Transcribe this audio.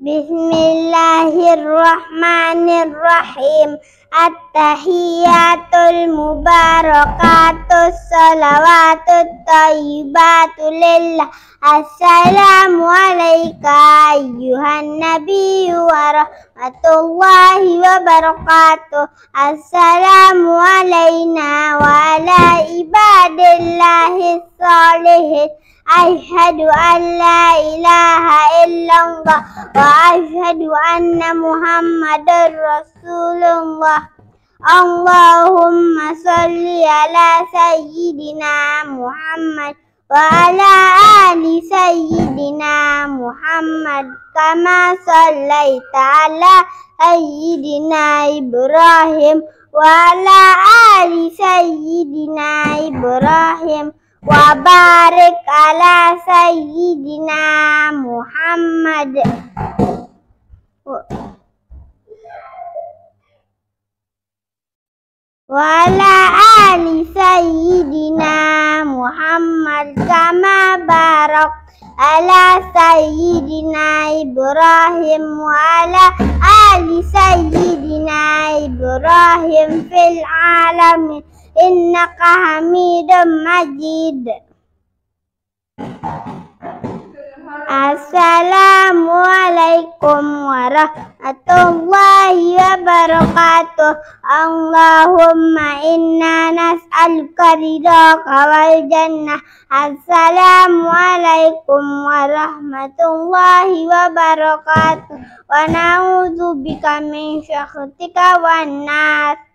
بسم الله الرحمن الرحيم التحيات المباركات الصلوات الطيبات لله السلام عليك أيها النبي ورحمة الله وبركاته السلام علينا وعلى عباد الله الصالحين أشهد أن لا إله إلا الله وأشهد أن محمد رسول الله اللهم صل على سيدنا محمد وعلى آل سيدنا محمد كما صليت على سيدنا إبراهيم وعلى آل سيدنا إبراهيم وبارك على سيدنا محمد وعلى آل سيدنا محمد كما بارك على سيدنا إبراهيم وعلى آل سيدنا إبراهيم في العالمين innaka hamidum majid Assalamualaikum warahmatullahi wabarakatuh Allahumma inna nas'aluka ridhaka wal jannah Assalamualaikum warahmatullahi wabarakatuh Wa na'udzubika min syaktika wan nas